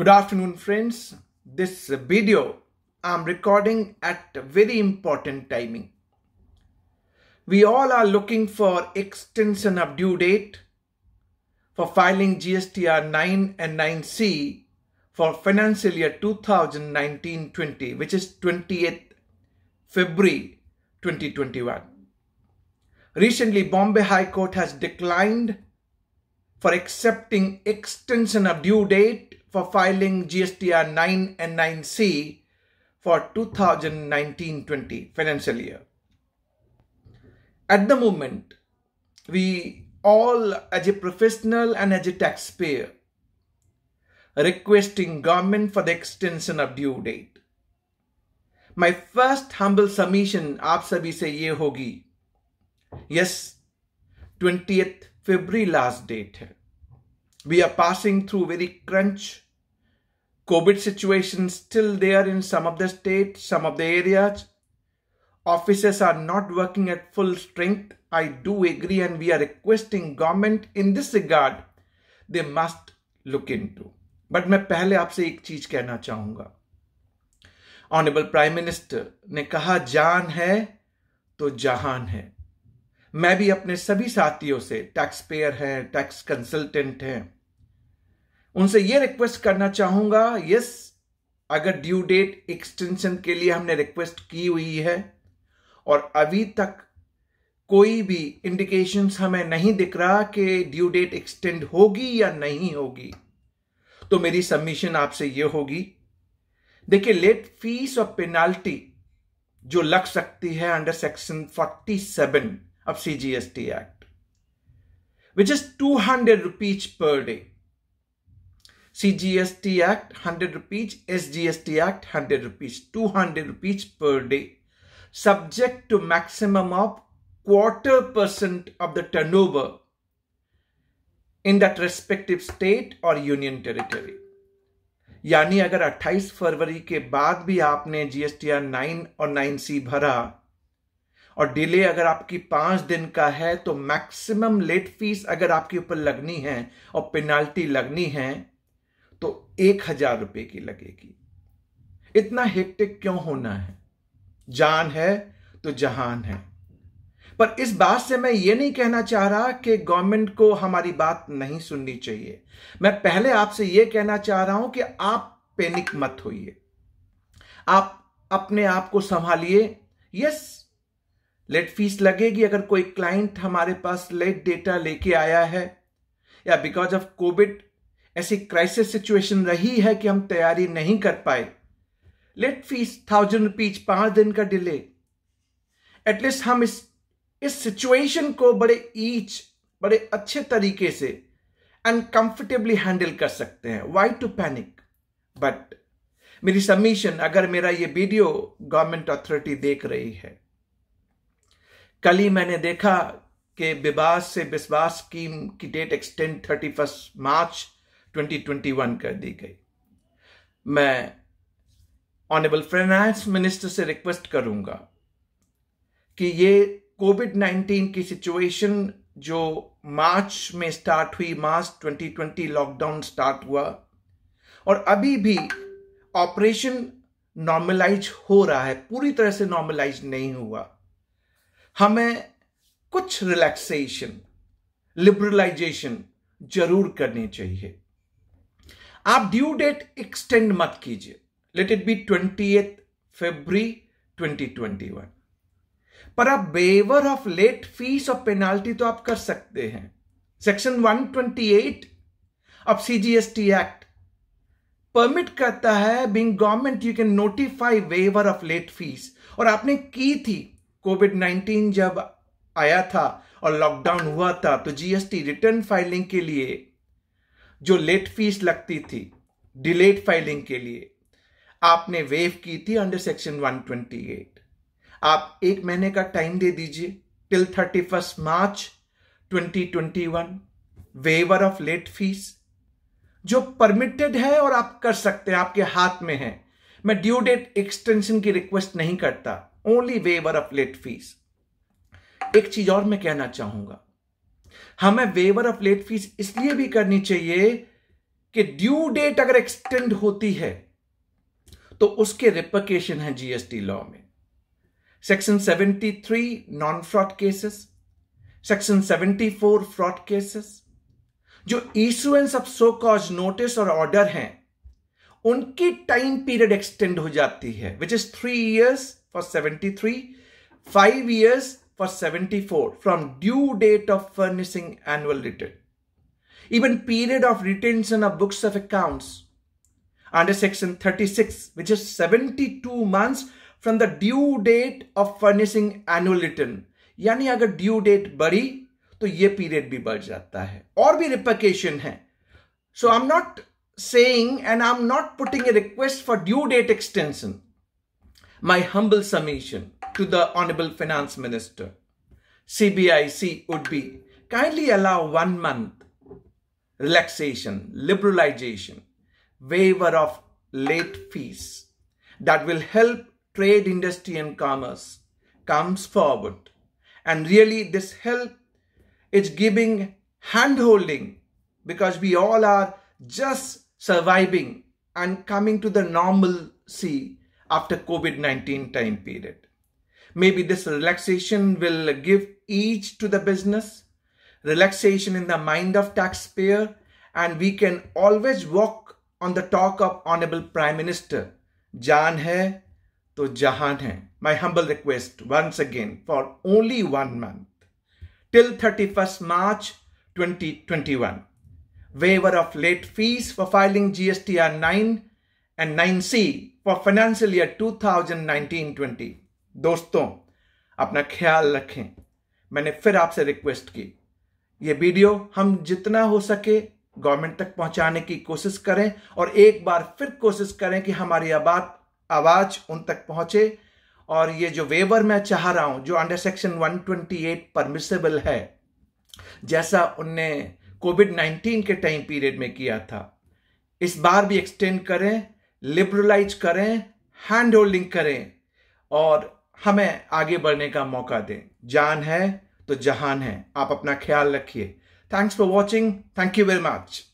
Good afternoon friends. This video I'm recording at very important timing. We all are looking for extension of due date for filing GSTR 9 and 9C for financial year 2019-20 which is 28th February 2021. Recently Bombay High Court has declined for accepting extension of due date for filing GSTR 9 and 9C for 2019-20 financial year. At the moment, we all as a professional and as a taxpayer requesting government for the extension of due date. My first humble submission आप सभी से ये होगी yes, 20th February last date है We are passing through very crunch COVID situation still there in some of the states, some of the areas. Offices are not working at full strength. I do agree and we are requesting government in this regard they must look into. But मैं पहले आपसे एक चीज कहना चाहूंगा honourable prime minister ने कहा जान है तो जहान है मैं भी अपने सभी साथियों से टैक्स पेयर हैं टैक्स कंसल्टेंट हैं उनसे ये रिक्वेस्ट करना चाहूंगा यस अगर ड्यू डेट एक्सटेंशन के लिए हमने रिक्वेस्ट की हुई है और अभी तक कोई भी इंडिकेशन हमें नहीं दिख रहा कि ड्यू डेट एक्सटेंड होगी या नहीं होगी तो मेरी सबमिशन आपसे यह होगी देखिए लेट फीस और पेनाल्टी जो लग सकती है under section 47 of CGST Act, which is 200 rupees per day. CGST Act 100 rupees, SGST Act 100 rupees, 200 rupees per day, subject to maximum of quarter percent of the turnover in that respective state or union territory. यानी अगर 28 फरवरी के बाद भी आपने GSTR 9 और 9 सी भरा और delay अगर आपकी पांच दिन का है तो मैक्सिमम लेट फीस अगर आपके ऊपर लगनी है और पेनाल्टी लगनी है तो एक हजार रुपए की लगेगी इतना हेक्टिक क्यों होना है जान है तो जहान है पर इस बात से मैं ये नहीं कहना चाह रहा कि गवर्नमेंट को हमारी बात नहीं सुननी चाहिए मैं पहले आपसे यह कहना चाह रहा हूं कि आप पैनिक मत होइए आप अपने आप को संभालिए यस लेट फीस लगेगी अगर कोई क्लाइंट हमारे पास लेट डेटा लेके आया है या बिकॉज ऑफ कोविड ऐसी क्राइसिस सिचुएशन रही है कि हम तैयारी नहीं कर पाए लेट फीस थाउजेंड रुपीज पांच दिन का डिले एटलीस्ट हम इस इस सिचुएशन को बड़े ईच बड़े अच्छे तरीके से एंड कंफर्टेबली हैंडल कर सकते हैं वाई टू पैनिक बट मेरी सबमिशन अगर मेरा ये वीडियो गवर्नमेंट अथॉरिटी देख रही है कल ही मैंने देखा कि विवास से विश्वास स्कीम की date extend thirty first March 2021 कर दी गई मैं ऑनेबल फाइनेंस मिनिस्टर से रिक्वेस्ट करूंगा कि ये कोविड 19 की सिचुएशन जो मार्च में स्टार्ट हुई मार्च 2020 लॉकडाउन स्टार्ट हुआ और अभी भी ऑपरेशन नॉर्मलाइज हो रहा है पूरी तरह से नॉर्मलाइज नहीं हुआ हमें कुछ रिलैक्सेशन लिबरलाइजेशन जरूर करनी चाहिए आप ड्यू डेट एक्सटेंड मत कीजिए let it be twenty eighth फेब्री 2021 पर आप बेवर ऑफ लेट फीस और पेनाल्टी तो आप कर सकते हैं section 128 of CGST act permit करता है being government you can notify waiver of late fees और आपने की थी कोविड 19 जब आया था और लॉकडाउन हुआ था तो जीएसटी रिटर्न फाइलिंग के लिए जो लेट फीस लगती थी डिलेड फाइलिंग के लिए आपने वेव की थी अंडर सेक्शन 128 आप एक महीने का टाइम दे दीजिए till thirty first March 2021 waiver of late fees जो परमिटेड है और आप कर सकते हैं आपके हाथ में है मैं ड्यू डेट एक्सटेंशन की रिक्वेस्ट नहीं करता only waiver of late fees एक चीज और मैं कहना चाहूंगा हमें वेवर ऑफ लेट फीस इसलिए भी करनी चाहिए कि ड्यू डेट अगर एक्सटेंड होती है तो उसके रिपकेशन है जीएसटी लॉ में section 73 non fraud cases section 74 fraud cases जो issuance of show cause notice और ऑर्डर हैं उनकी टाइम पीरियड एक्सटेंड हो जाती है which is three years for 73, 5 years for 74 from due date of furnishing annual return. Even period of retention of books of accounts under section 36 which is 72 months from the due date of furnishing annual return यानी अगर due date बढ़ी तो ये period भी बढ़ जाता है और भी रिपोकेशन है so I am not saying and I am not putting a request for due date extension my humble submission to the Honorable Finance Minister. CBIC would be kindly allow one month relaxation, liberalization, waiver of late fees that will help trade, industry and commerce comes forward. And really this help is giving handholding because we all are just surviving and coming to the normalcy after COVID-19 time period. Maybe this relaxation will give ease to the business, relaxation in the mind of taxpayer, and we can always walk on the talk of Honorable Prime Minister, Jaan hai to jahan hai. My humble request once again for only one month till 31st March 2021. Waiver of late fees for filing GSTR 9 and nine C for financial year 2019-20 दोस्तों अपना ख्याल रखें मैंने फिर आपसे request की ये video हम जितना हो सके गवर्नमेंट तक पहुंचाने की कोशिश करें और एक बार फिर कोशिश करें कि हमारी आबाद आवाज़ उन तक पहुंचे और ये जो वेवर मैं चाह रहा हूं जो अंडर सेक्शन 128 परमिसेबल है जैसा उनने कोविड 19 के टाइम पीरियड में किया था इस बार भी एक्सटेंड करें लिबरलाइज करें हैंड होल्डिंग करें और हमें आगे बढ़ने का मौका दें जान है तो जहान है आप अपना ख्याल रखिए thanks for watching thank you very much